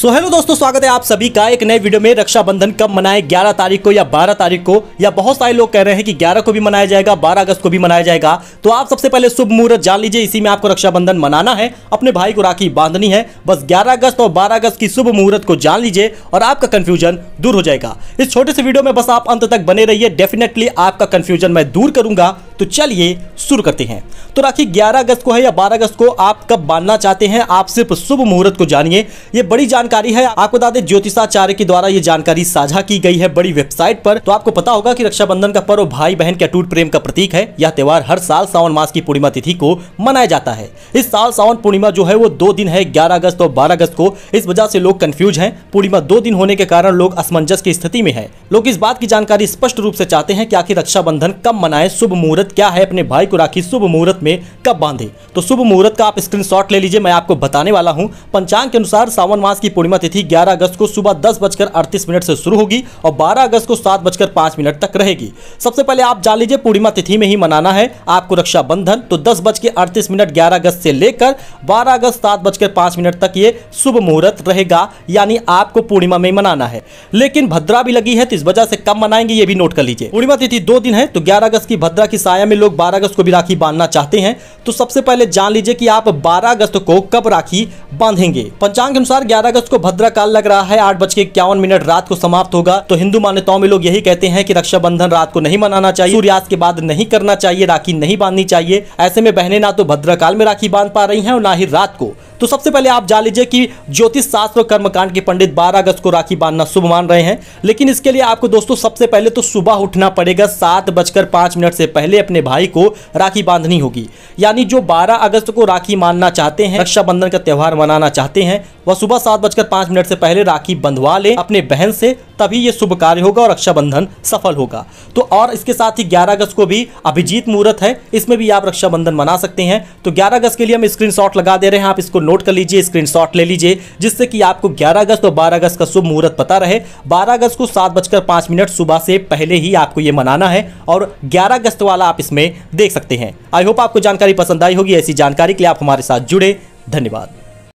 so hello दोस्तों स्वागत है आप सभी का एक नए वीडियो में रक्षाबंधन कब मनाए 11 तारीख को या 12 तारीख को या बहुत सारे लोग कह रहे हैं कि 11 को भी मनाया जाएगा 12 अगस्त को भी मनाया जाएगा तो आप सबसे पहले शुभ मुहूर्त जान लीजिए इसी में आपको रक्षाबंधन मनाना है अपने भाई को राखी बांधनी है बस ग्यारह अगस्त और बारह अगस्त की शुभ मुहूर्त को जान लीजिए और आपका कन्फ्यूजन दूर हो जाएगा इस छोटे से वीडियो में बस आप अंत तक बने रहिए डेफिनेटली आपका कन्फ्यूजन मैं दूर करूंगा तो चलिए शुरू करते हैं तो राखी 11 अगस्त को है या 12 अगस्त को आप कब बांधना चाहते हैं आप सिर्फ शुभ मुहूर्त को जानिए ये बड़ी जान जानकारी है आपको बता दें ज्योतिषाचार्य के द्वारा ये जानकारी साझा की गई है बड़ी वेबसाइट पर तो आपको पता होगा कि रक्षाबंधन का पर्व भाई बहन के अटूट प्रेम का प्रतीक है यह त्यौहार हर साल सावन मास की पूर्णिमा तिथि को मनाया जाता है इस साल सावन पूर्णिमा जो है वो दो दिन है ग्यारह अगस्त और बारह अगस्त को इस वजह से लोग कंफ्यूज है पूर्णिमा दो दिन होने के कारण लोग असमंजस की स्थिति में है लोग इस बात की जानकारी स्पष्ट रूप से चाहते हैं की आखिर रक्षाबंधन कब मनाए शुभ मुहूर्त क्या है अपने भाई को राखी शुभ मुहूर्त में कब बांधे तो शुभ मुहूर्त का आप स्क्रीन ले लीजिए मैं आपको बताने वाला हूँ पंचांग के अनुसार सावन मास की पूर्णिमा तिथि 11 अगस्त को सुबह दस बजकर अड़तीस मिनट से शुरू होगी और 12 अगस्त को सात बजकर पांच मिनट तक रहेगी सबसे पहले आप जान लीजिए पूर्णिमा तिथि में ही मनाना है आपको रक्षाबंधन तो दस बज के अड़तीस मिनट ग्यारह अगस्त से लेकर बारह अगस्त सात बजकर पांच मिनट तक ये शुभ मुहूर्त रहेगा यानी आपको पूर्णिमा में मनाना है लेकिन भद्रा भी लगी है तो इस वजह से कम मनाएंगे ये भी नोट कर लीजिए पूर्णिमा तिथि दो दिन है तो ग्यारह अगस्त की भद्रा की साया में लोग बारह अगस्त को भी राखी बांधना चाहते हैं तो सबसे पहले जान लीजिए कि आप बारह अगस्त को कब राखी बांधेंगे पंचांग के अनुसार ग्यारह अगस्त अगस्त को भद्र काल लग रहा है आठ बज के इक्यावन मिनट रात को समाप्त होगा तो हिंदू मान्यताओं में लोग यही कहते हैं कि रक्षाबंधन रात को नहीं मनाना चाहिए सूर्यास्त के बाद नहीं करना चाहिए राखी नहीं बांधनी चाहिए ऐसे में बहने ना तो भद्रा काल में राखी बांध पा रही है और ना ही रात को तो सबसे पहले आप जान लीजिए कि ज्योतिष शास्त्र और कर्मकांड के पंडित 12 अगस्त को राखी बांधना शुभ मान रहे हैं लेकिन इसके लिए आपको दोस्तों सबसे पहले तो सुबह उठना पड़ेगा सात बजकर पाँच मिनट से पहले अपने भाई को राखी बांधनी होगी यानी जो बारह अगस्त को राखी मानना चाहते हैं रक्षाबंधन का त्यौहार मनाना चाहते हैं वह सुबह सात बजकर पाँच मिनट से पहले राखी बंधवा ले अपने बहन से तभी ये शुभ कार्य होगा और रक्षाबंधन सफल होगा तो और इसके साथ ही 11 अगस्त को भी अभिजीत मुहूर्त है इसमें भी आप रक्षाबंधन मना सकते हैं तो 11 अगस्त के लिए हम स्क्रीनशॉट लगा दे रहे हैं आप इसको नोट नोट कर लीजिए स्क्रीनशॉट ले लीजिए जिससे कि आपको 11 अगस्त और 12 अगस्त का शुभ मुहूर्त पता रहे 12 अगस्त को सात बजकर पाँच मिनट सुबह से पहले ही आपको ये मनाना है और 11 अगस्त वाला आप इसमें देख सकते हैं आई होप आपको जानकारी पसंद आई होगी ऐसी जानकारी के लिए आप हमारे साथ जुड़े धन्यवाद